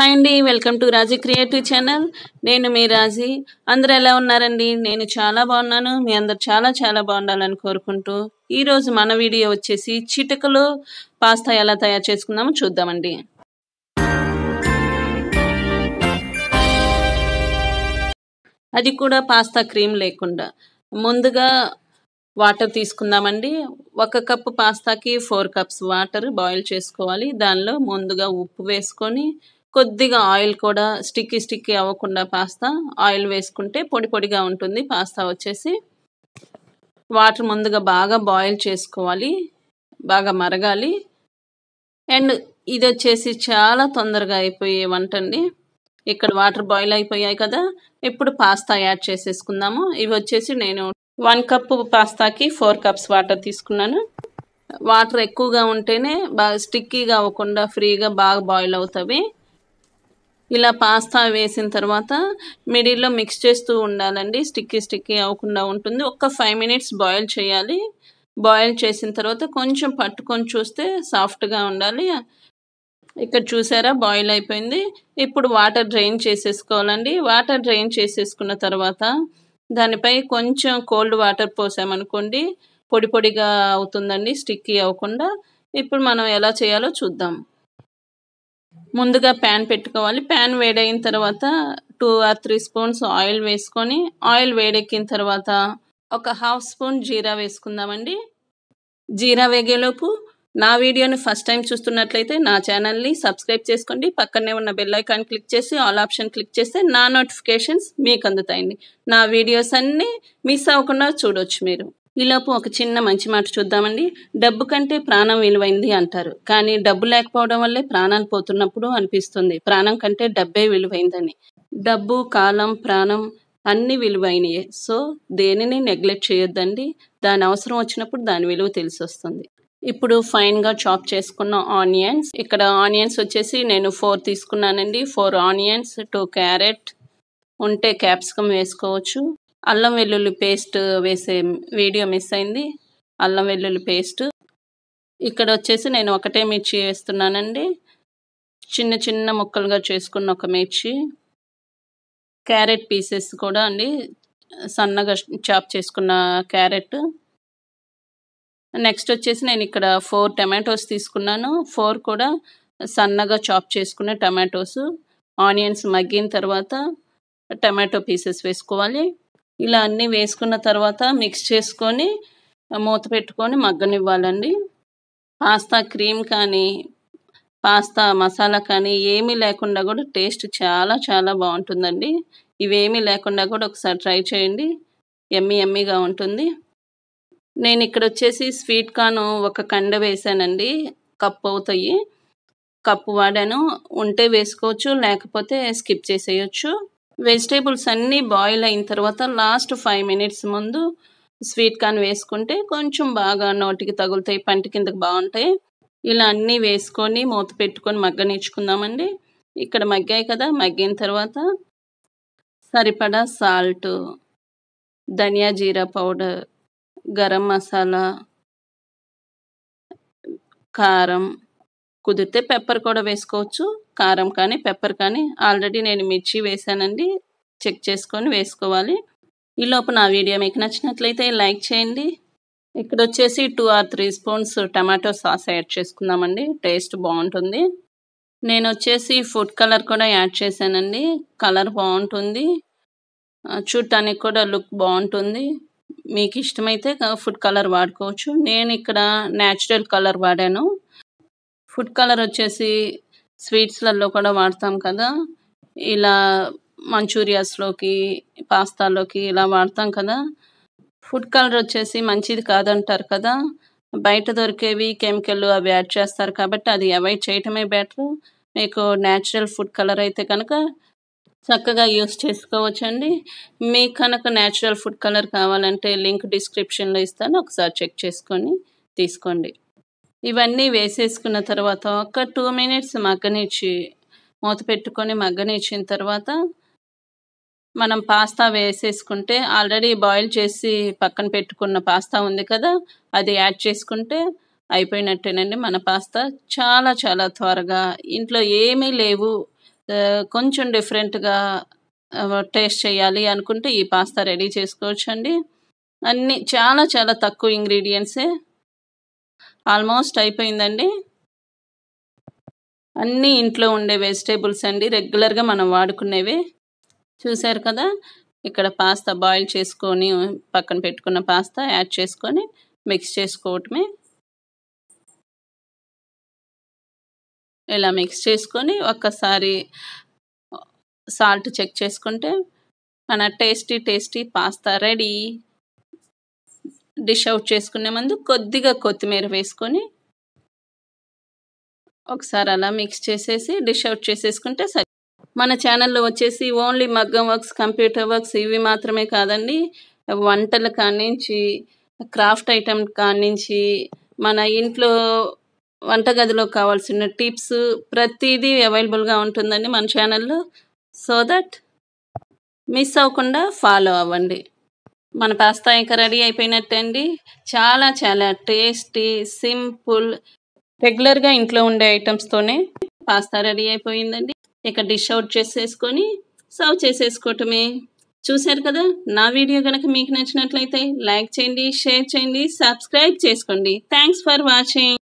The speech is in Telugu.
హాయ్ అండి welcome to Raji creative channel నేను మీ రాజీ అందరూ ఎలా ఉన్నారండి నేను చాలా బాగున్నాను మీ అందరు చాలా చాలా బాగుండాలని కోరుకుంటూ ఈరోజు మన వీడియో వచ్చేసి చిటికలో పాస్తా ఎలా తయారు చేసుకుందామో చూద్దామండి అది కూడా పాస్తా క్రీమ్ లేకుండా ముందుగా వాటర్ తీసుకుందామండి ఒక కప్పు పాస్తాకి ఫోర్ కప్స్ వాటర్ బాయిల్ చేసుకోవాలి దానిలో ముందుగా ఉప్పు వేసుకొని కొద్దిగా ఆయిల్ కూడా స్టిక్కి స్టిక్కి అవ్వకుండా పాస్తా ఆయిల్ వేసుకుంటే పొడి పొడిగా ఉంటుంది పాస్తా వచ్చేసి వాటర్ ముందుగా బాగా బాయిల్ చేసుకోవాలి బాగా మరగాలి అండ్ ఇది వచ్చేసి చాలా తొందరగా అయిపోయే వంట అండి ఇక్కడ వాటర్ బాయిల్ అయిపోయాయి కదా ఇప్పుడు పాస్తా యాడ్ చేసేసుకుందాము ఇవి వచ్చేసి నేను వన్ కప్ పాస్తాకి ఫోర్ కప్స్ వాటర్ తీసుకున్నాను వాటర్ ఎక్కువగా ఉంటేనే బాగా స్టిక్కీగా అవ్వకుండా ఫ్రీగా బాగా బాయిల్ అవుతాయి ఇలా పాస్తా వేసిన తర్వాత మిడిల్లో మిక్స్ చేస్తూ ఉండాలండి స్టిక్కీ స్టిక్కీ అవ్వకుండా ఉంటుంది ఒక్క ఫైవ్ మినిట్స్ బాయిల్ చేయాలి బాయిల్ చేసిన తర్వాత కొంచెం పట్టుకొని చూస్తే సాఫ్ట్గా ఉండాలి ఇక్కడ చూసారా బాయిల్ అయిపోయింది ఇప్పుడు వాటర్ డ్రైన్ చేసేసుకోవాలండి వాటర్ డ్రైన్ చేసేసుకున్న తర్వాత దానిపై కొంచెం కోల్డ్ వాటర్ పోసామనుకోండి పొడి పొడిగా అవుతుందండి స్టిక్కీ అవ్వకుండా ఇప్పుడు మనం ఎలా చేయాలో చూద్దాం ముందుగా ప్యాన్ పెట్టుకోవాలి ప్యాన్ వేడైన తర్వాత two or three spoons oil వేసుకొని ఆయిల్ వేడెక్కిన తర్వాత ఒక హాఫ్ స్పూన్ జీరా వేసుకుందామండి జీరా వేగేలోపు నా వీడియోని ఫస్ట్ టైం చూస్తున్నట్లయితే నా ఛానల్ని సబ్స్క్రైబ్ చేసుకోండి పక్కనే ఉన్న బెల్ ఐకాన్ క్లిక్ చేసి ఆల్ ఆప్షన్ క్లిక్ చేస్తే నా నోటిఫికేషన్స్ మీకు అందుతాయండి నా వీడియోస్ అన్నీ మిస్ అవ్వకుండా చూడొచ్చు మీరు ఈలోపు ఒక చిన్న మంచి మాట చూద్దామండి డబ్బు కంటే ప్రాణం విలువైంది అంటారు కానీ డబ్బు లేకపోవడం వల్లే ప్రాణాలు పోతున్నప్పుడు అనిపిస్తుంది ప్రాణం కంటే డబ్బే విలువైందని డబ్బు కాలం ప్రాణం అన్ని విలువైనయే సో దేనిని నెగ్లెక్ట్ చేయొద్దండి దాని అవసరం వచ్చినప్పుడు దాని విలువ తెలిసి వస్తుంది ఇప్పుడు ఫైన్గా చాప్ చేసుకున్న ఆనియన్స్ ఇక్కడ ఆనియన్స్ వచ్చేసి నేను ఫోర్ తీసుకున్నానండి ఫోర్ ఆనియన్స్ టూ క్యారెట్ ఉంటే క్యాప్సికమ్ వేసుకోవచ్చు అల్లం వెల్లుల్లి పేస్ట్ వేసే వీడియో మిస్ అయింది అల్లం వెల్లుల్లి పేస్ట్ ఇక్కడ వచ్చేసి నేను ఒకటే మిర్చి వేస్తున్నానండి చిన్న చిన్న ముక్కలుగా చేసుకున్న ఒక మిర్చి క్యారెట్ పీసెస్ కూడా అండి సన్నగా చాప్ చేసుకున్న క్యారెట్ నెక్స్ట్ వచ్చేసి నేను ఇక్కడ ఫోర్ టమాటోస్ తీసుకున్నాను ఫోర్ కూడా సన్నగా చాప్ చేసుకునే టమాటోస్ ఆనియన్స్ మగ్గిన తర్వాత టమాటో పీసెస్ వేసుకోవాలి ఇలా అన్నీ వేసుకున్న తర్వాత మిక్స్ చేసుకొని మూత పెట్టుకొని మగ్గనివ్వాలండి పాస్తా క్రీమ్ కానీ పాస్తా మసాలా కానీ ఏమీ లేకుండా కూడా టేస్ట్ చాలా చాలా బాగుంటుందండి ఇవేమీ లేకుండా కూడా ఒకసారి ట్రై చేయండి ఎమ్మి ఎమ్మిగా ఉంటుంది నేను ఇక్కడ వచ్చేసి స్వీట్ కార్న్ ఒక కండ వేసానండి కప్పు అవుతాయి కప్పు వాడాను ఉంటే వేసుకోవచ్చు లేకపోతే స్కిప్ చేసేయచ్చు వెజిటేబుల్స్ అన్నీ బాయిల్ అయిన తర్వాత లాస్ట్ ఫైవ్ మినిట్స్ ముందు స్వీట్ కార్న్ వేసుకుంటే కొంచెం బాగా నోటికి తగులుతాయి పంట కిందకి బాగుంటాయి ఇలా అన్నీ వేసుకొని మూత పెట్టుకొని మగ్గనిచ్చుకుందామండి ఇక్కడ మగ్గాయి కదా మగ్గిన తర్వాత సరిపడా సాల్ట్ ధనియా జీరా పౌడర్ గరం మసాలా కారం కుదిరితే పెప్పర్ కూడా వేసుకోవచ్చు కారం కానీ పెప్పర్ కానీ ఆల్రెడీ నేను మిర్చి వేశానండి చెక్ చేసుకొని వేసుకోవాలి ఈ లోపల నా వీడియో మీకు నచ్చినట్లయితే లైక్ చేయండి ఇక్కడ వచ్చేసి two or three spoons tomato sauce add చేసుకుందామండి టేస్ట్ బాగుంటుంది నేను వచ్చేసి ఫుడ్ కలర్ కూడా యాడ్ చేశానండి కలర్ బాగుంటుంది చూడటానికి కూడా లుక్ బాగుంటుంది మీకు ఇష్టమైతే ఫుడ్ కలర్ వాడుకోవచ్చు నేను ఇక్కడ న్యాచురల్ కలర్ వాడాను ఫుడ్ కలర్ వచ్చేసి స్వీట్స్లలో కూడా వాడతాం కదా ఇలా మంచూరియాస్లోకి పాస్తాలోకి ఇలా వాడతాం కదా ఫుడ్ కలర్ వచ్చేసి మంచిది కాదంటారు కదా బయట దొరికేవి కెమికల్ అవి యాడ్ చేస్తారు కాబట్టి అది అవాయిడ్ చేయటమే బెటర్ మీకు న్యాచురల్ ఫుడ్ కలర్ అయితే కనుక చక్కగా యూస్ చేసుకోవచ్చండి మీకు కనుక న్యాచురల్ ఫుడ్ కలర్ కావాలంటే లింక్ డిస్క్రిప్షన్లో ఇస్తాను ఒకసారి చెక్ చేసుకొని తీసుకోండి ఇవన్నీ వేసేసుకున్న తర్వాత ఒక టూ మినిట్స్ మగ్గనిచ్చి మూత పెట్టుకొని మగ్గనిచ్చిన తర్వాత మనం పాస్తా వేసేసుకుంటే ఆల్రెడీ బాయిల్ చేసి పక్కన పెట్టుకున్న పాస్తా ఉంది కదా అది యాడ్ చేసుకుంటే అయిపోయినట్టేనండి మన పాస్తా చాలా చాలా త్వరగా ఇంట్లో ఏమీ లేవు కొంచెం డిఫరెంట్గా టేస్ట్ చేయాలి అనుకుంటే ఈ పాస్తా రెడీ చేసుకోవచ్చండి అన్నీ చాలా చాలా తక్కువ ఇంగ్రీడియంట్సే ఆల్మోస్ట్ అయిపోయిందండి అన్నీ ఇంట్లో ఉండే వెజిటేబుల్స్ అండి రెగ్యులర్గా మనం వాడుకునేవి చూసారు కదా ఇక్కడ పాస్తా బాయిల్ చేసుకొని పక్కన పెట్టుకున్న పాస్తా యాడ్ చేసుకొని మిక్స్ చేసుకోవటమే ఇలా మిక్స్ చేసుకొని ఒక్కసారి సాల్ట్ చెక్ చేసుకుంటే మన tasty tasty pasta ready dish out చేసుకునే ముందు కొద్దిగా కొత్తిమీర వేసుకొని ఒకసారి అలా మిక్స్ చేసేసి డిష్ అవుట్ చేసేసుకుంటే సరి మన ఛానల్లో వచ్చేసి ఓన్లీ మగ్గం వర్క్స్ కంప్యూటర్ వర్క్స్ ఇవి మాత్రమే కాదండి వంటలు కానించి క్రాఫ్ట్ ఐటమ్ కానించి మన ఇంట్లో వంటగదిలో కావాల్సిన టిప్స్ ప్రతిదీ అవైలబుల్గా ఉంటుందండి మన ఛానల్లో సో దట్ మిస్ అవ్వకుండా ఫాలో అవ్వండి మన పాస్తా ఇంకా రెడీ అయిపోయినట్టు అండి చాలా చాలా టేస్టీ సింపుల్ రెగ్యులర్గా ఇంట్లో ఉండే ఐటమ్స్తోనే పాస్తా రెడీ అయిపోయిందండి ఇక డిష్ అవుట్ చేసేసుకొని సర్వ్ చేసేసుకోవటమే చూశారు కదా నా వీడియో కనుక మీకు నచ్చినట్లయితే లైక్ చేయండి షేర్ చేయండి సబ్స్క్రైబ్ చేసుకోండి థ్యాంక్స్ ఫర్ వాచింగ్